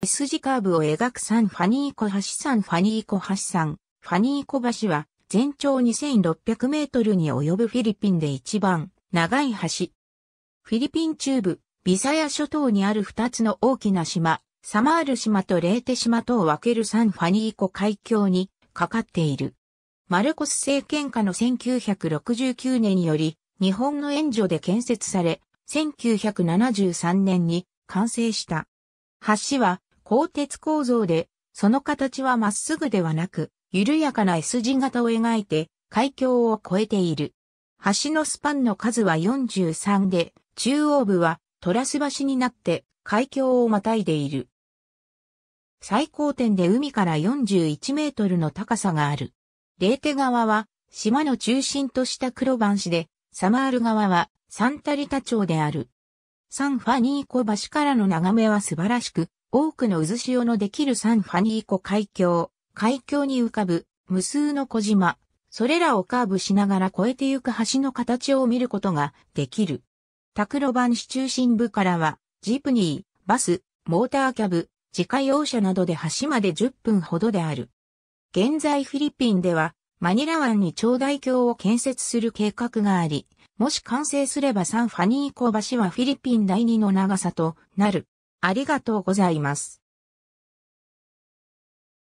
S 字カーブを描くサンファニーコ橋サンファニーコ橋サンファニーコ橋は全長2600メートルに及ぶフィリピンで一番長い橋。フィリピン中部、ビサヤ諸島にある二つの大きな島、サマール島とレーテ島とを分けるサンファニーコ海峡にかかっている。マルコス政権下の1969年により日本の援助で建設され、1973年に完成した。橋は鋼鉄構造で、その形はまっすぐではなく、緩やかな S 字型を描いて、海峡を越えている。橋のスパンの数は43で、中央部はトラス橋になって海峡をまたいでいる。最高点で海から41メートルの高さがある。レーテ川は島の中心とした黒番市で、サマール川はサンタリタ町である。サンファニーコ橋からの眺めは素晴らしく、多くの渦潮のできるサンファニー湖海峡、海峡に浮かぶ無数の小島、それらをカーブしながら越えてゆく橋の形を見ることができる。タクロバン市中心部からは、ジープニー、バス、モーターキャブ、自家用車などで橋まで10分ほどである。現在フィリピンでは、マニラ湾に長大橋を建設する計画があり、もし完成すればサンファニー湖橋はフィリピン第二の長さとなる。ありがとうございます。